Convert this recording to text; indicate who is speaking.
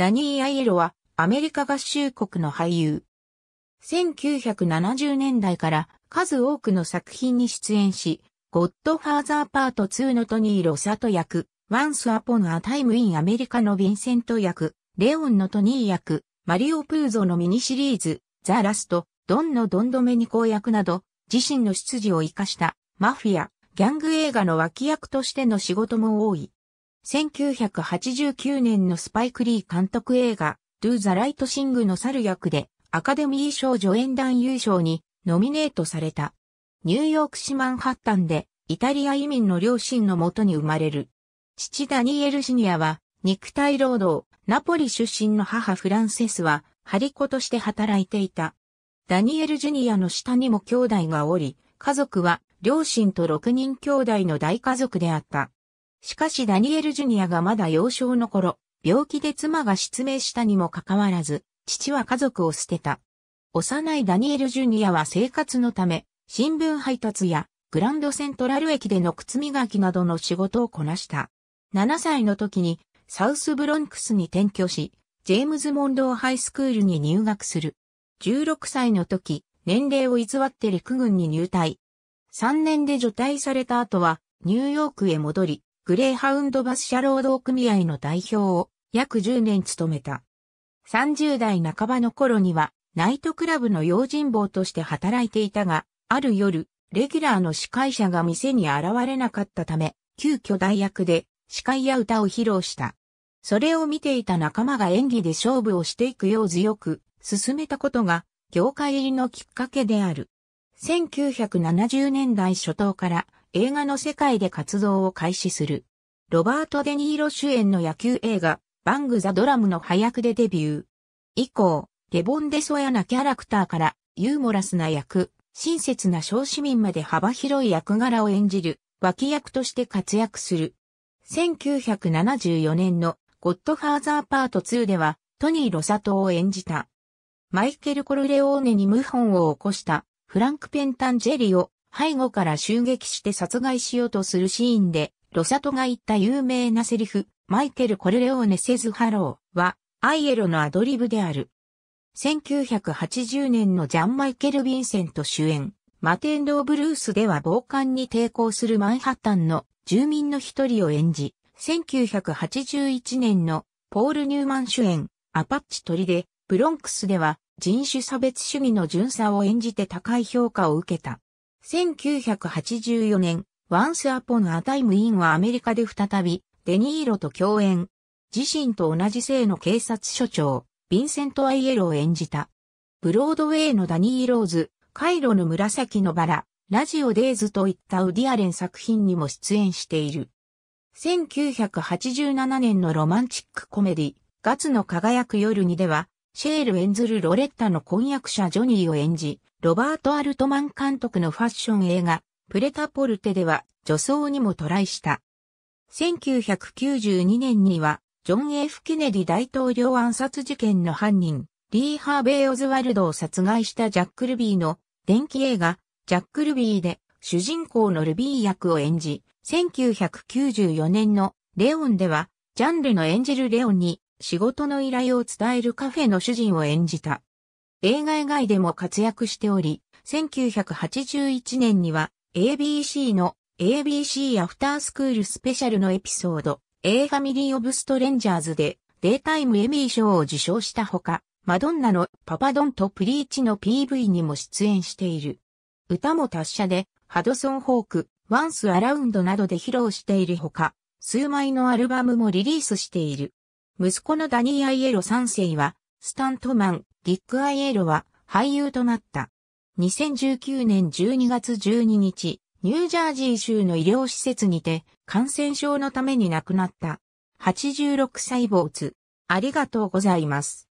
Speaker 1: ダニー・アイエロはアメリカ合衆国の俳優。1970年代から数多くの作品に出演し、ゴッドファーザーパート2のトニー・ロサト役、ワンス・アポン・ア・タイム・イン・アメリカのヴィンセント役、レオンのトニー役、マリオ・プーゾのミニシリーズ、ザ・ラスト、ドンのドンドメニコ役など、自身の出自を活かした、マフィア、ギャング映画の脇役としての仕事も多い。1989年のスパイク・リー監督映画、Do the ト・ i g h t Sing の猿役で、アカデミー賞助演団優勝にノミネートされた。ニューヨーク市マンハッタンで、イタリア移民の両親のもとに生まれる。父ダニエル・シニアは、肉体労働、ナポリ出身の母フランセスは、張り子として働いていた。ダニエル・ジュニアの下にも兄弟がおり、家族は両親と6人兄弟の大家族であった。しかしダニエル・ジュニアがまだ幼少の頃、病気で妻が失明したにもかかわらず、父は家族を捨てた。幼いダニエル・ジュニアは生活のため、新聞配達やグランドセントラル駅での靴磨きなどの仕事をこなした。7歳の時にサウスブロンクスに転居し、ジェームズ・モンドーハイスクールに入学する。16歳の時、年齢を偽って陸軍に入隊。3年で除隊された後は、ニューヨークへ戻り、グレーハウンドバス社労働組合の代表を約10年務めた。30代半ばの頃にはナイトクラブの用心棒として働いていたが、ある夜、レギュラーの司会者が店に現れなかったため、急遽代役で司会や歌を披露した。それを見ていた仲間が演技で勝負をしていくよう強く進めたことが業界入りのきっかけである。1970年代初頭から映画の世界で活動を開始する。ロバート・デ・ニーロ主演の野球映画、バング・ザ・ドラムの早役でデビュー。以降、デボンデ・ソヤなキャラクターからユーモラスな役、親切な小市民まで幅広い役柄を演じる、脇役として活躍する。1974年のゴッドファーザーパート2では、トニー・ロサトを演じた。マイケル・コルレオーネに謀反を起こした、フランク・ペンタンジェリを背後から襲撃して殺害しようとするシーンで、ロサトが言った有名なセリフ、マイケル・コルレオーネ・セズ・ハローは、アイエロのアドリブである。1980年のジャン・マイケル・ヴィンセント主演、マテンロー・ブルースでは暴漢に抵抗するマンハッタンの住民の一人を演じ、1981年のポール・ニューマン主演、アパッチトリで、ブロンクスでは人種差別主義の巡査を演じて高い評価を受けた。1984年、Once Upon a Time in はアメリカで再び、デニーロと共演。自身と同じ性の警察署長、ヴィンセント・アイエロを演じた。ブロードウェイのダニー・ローズ、カイロの紫のバラ、ラジオ・デイズといったウディアレン作品にも出演している。1987年のロマンチックコメディ、ガツの輝く夜にでは、シェール演ずるロレッタの婚約者ジョニーを演じ、ロバート・アルトマン監督のファッション映画、プレタポルテでは女装にもトライした。1992年には、ジョン・ F・ ケネディ大統領暗殺事件の犯人、リー・ハーベイ・オズワルドを殺害したジャック・ルビーの電気映画、ジャック・ルビーで主人公のルビー役を演じ、1994年のレオンでは、ジャンルの演じるレオンに仕事の依頼を伝えるカフェの主人を演じた。映画以外でも活躍しており、1981年には ABC の ABC アフタースクールスペシャルのエピソード、A ファミリー・オブ・ストレンジャーズでデイタイムエミー賞を受賞したほか、マドンナのパパドンとプリーチの PV にも出演している。歌も達者で、ハドソン・ホーク、ワンス・アラウンドなどで披露しているほか、数枚のアルバムもリリースしている。息子のダニー・アイエロ3世は、スタントマン、ディック・アイエロは俳優となった。2019年12月12日、ニュージャージー州の医療施設にて感染症のために亡くなった。86歳坊主。ありがとうございます。